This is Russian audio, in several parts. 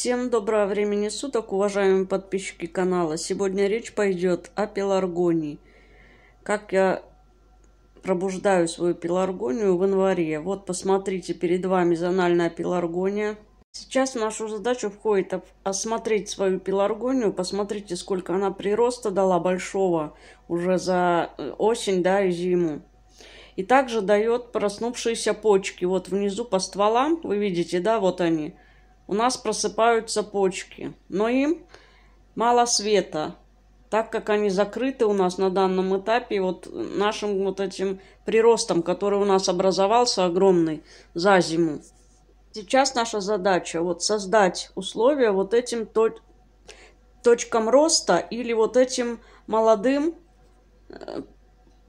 Всем доброго времени суток, уважаемые подписчики канала. Сегодня речь пойдет о пеларгонии. Как я пробуждаю свою пеларгонию в январе. Вот, посмотрите, перед вами зональная пеларгония. Сейчас в нашу задачу входит осмотреть свою пеларгонию. Посмотрите, сколько она прироста дала большого уже за э, осень да, и зиму. И также дает проснувшиеся почки. Вот внизу по стволам, вы видите, да, вот они – у нас просыпаются почки, но им мало света, так как они закрыты у нас на данном этапе вот нашим вот этим приростом, который у нас образовался огромный за зиму. Сейчас наша задача вот создать условия вот этим точкам роста или вот этим молодым э,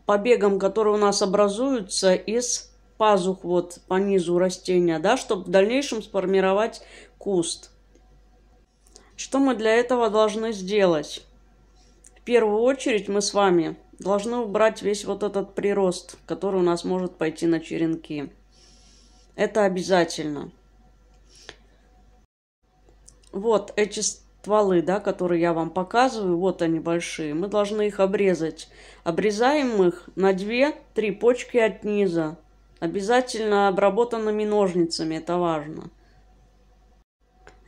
побегам, которые у нас образуются из пазух вот по низу растения, да, чтобы в дальнейшем сформировать куст. Что мы для этого должны сделать? В первую очередь мы с вами должны убрать весь вот этот прирост, который у нас может пойти на черенки. Это обязательно. Вот эти стволы, да, которые я вам показываю, вот они большие. Мы должны их обрезать. Обрезаем их на 2-3 почки от низа. Обязательно обработанными ножницами, это важно.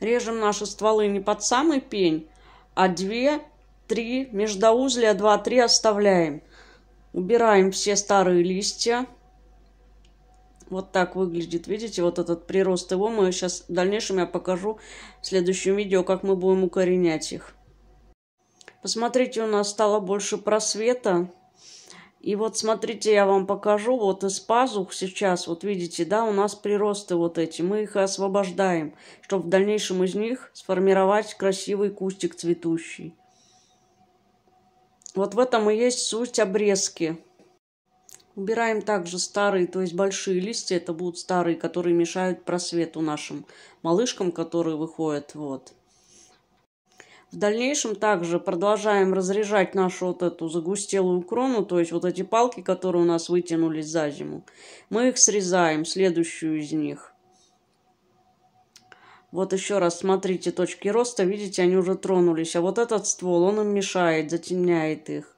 Режем наши стволы не под самый пень, а 2, 3, междоузлия 2, 3 оставляем. Убираем все старые листья. Вот так выглядит, видите, вот этот прирост его. Мы сейчас в дальнейшем я покажу в следующем видео, как мы будем укоренять их. Посмотрите, у нас стало больше просвета. И вот смотрите, я вам покажу, вот из пазух сейчас, вот видите, да, у нас приросты вот эти, мы их освобождаем, чтобы в дальнейшем из них сформировать красивый кустик цветущий. Вот в этом и есть суть обрезки. Убираем также старые, то есть большие листья, это будут старые, которые мешают просвету нашим малышкам, которые выходят, вот. В дальнейшем также продолжаем разряжать нашу вот эту загустелую крону, то есть вот эти палки, которые у нас вытянулись за зиму. Мы их срезаем, следующую из них. Вот еще раз смотрите точки роста, видите, они уже тронулись. А вот этот ствол, он им мешает, затемняет их.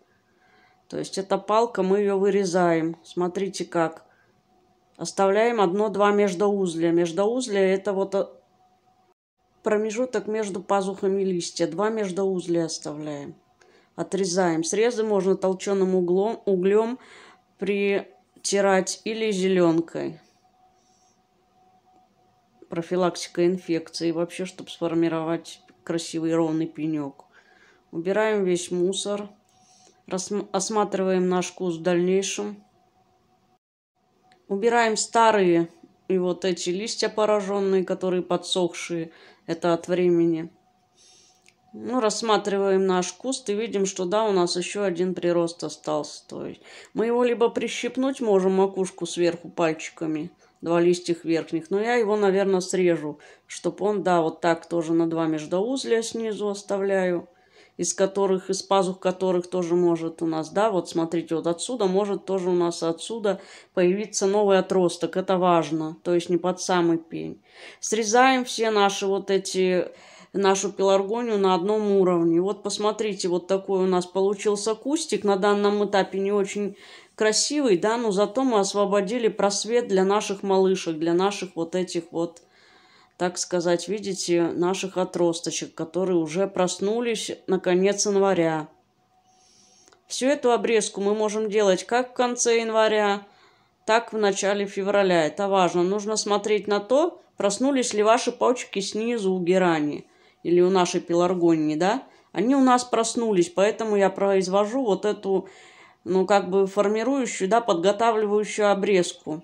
То есть эта палка, мы ее вырезаем. Смотрите как. Оставляем одно-два междоузля. Междоузля это вот а, промежуток между пазухами листья, два междоузлия оставляем. Отрезаем. Срезы можно толченым углом, углем притирать или зеленкой. Профилактика инфекции. Вообще, чтобы сформировать красивый ровный пенек. Убираем весь мусор. Осматриваем наш куст в дальнейшем. Убираем старые и вот эти листья пораженные, которые подсохшие, это от времени. Ну, рассматриваем наш куст и видим, что да, у нас еще один прирост остался. То есть мы его либо прищипнуть можем макушку сверху пальчиками, два листьев верхних, но я его, наверное, срежу, чтобы он, да, вот так тоже на два междоузля снизу оставляю из которых, из пазух которых тоже может у нас, да, вот смотрите, вот отсюда может тоже у нас отсюда появиться новый отросток. Это важно, то есть не под самый пень. Срезаем все наши вот эти нашу пеларгонию на одном уровне. Вот посмотрите, вот такой у нас получился кустик. На данном этапе не очень красивый, да, но зато мы освободили просвет для наших малышек, для наших вот этих вот так сказать, видите, наших отросточек, которые уже проснулись на конец января. Всю эту обрезку мы можем делать как в конце января, так в начале февраля. Это важно. Нужно смотреть на то, проснулись ли ваши почки снизу у герани или у нашей пеларгонии, да? Они у нас проснулись, поэтому я произвожу вот эту, ну, как бы формирующую, да, подготавливающую обрезку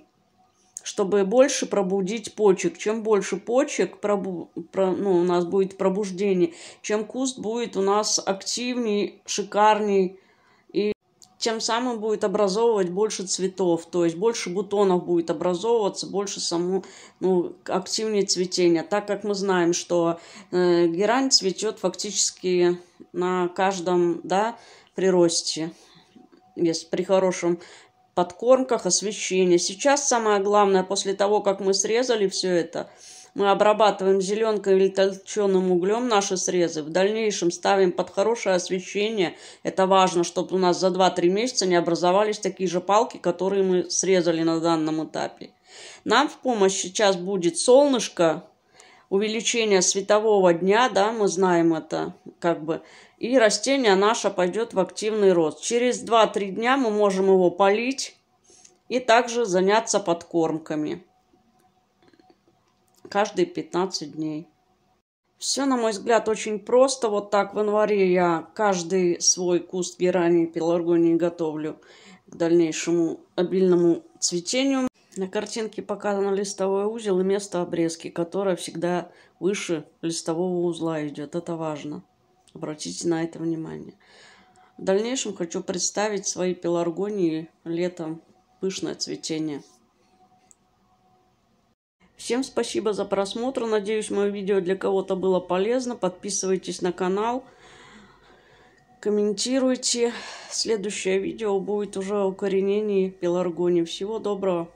чтобы больше пробудить почек. Чем больше почек пробу, про, ну, у нас будет пробуждение, чем куст будет у нас активней, шикарней, и тем самым будет образовывать больше цветов, то есть больше бутонов будет образовываться, больше само, ну, активнее цветение. Так как мы знаем, что э, герань цветет фактически на каждом, да, приросте если при хорошем подкормках, освещения Сейчас самое главное, после того, как мы срезали все это, мы обрабатываем зеленкой или толченым углем наши срезы. В дальнейшем ставим под хорошее освещение. Это важно, чтобы у нас за 2-3 месяца не образовались такие же палки, которые мы срезали на данном этапе. Нам в помощь сейчас будет солнышко, увеличение светового дня, да, мы знаем это, как бы, и растение наше пойдет в активный рост. Через 2-3 дня мы можем его полить и также заняться подкормками каждые 15 дней. Все, на мой взгляд, очень просто. Вот так в январе я каждый свой куст герании пеларгонии готовлю к дальнейшему обильному цветению. На картинке показан листовой узел и место обрезки, которое всегда выше листового узла идет. Это важно. Обратите на это внимание. В дальнейшем хочу представить свои пеларгонии летом. Пышное цветение. Всем спасибо за просмотр. Надеюсь, мое видео для кого-то было полезно. Подписывайтесь на канал. Комментируйте. Следующее видео будет уже о коренении пеларгонии. Всего доброго!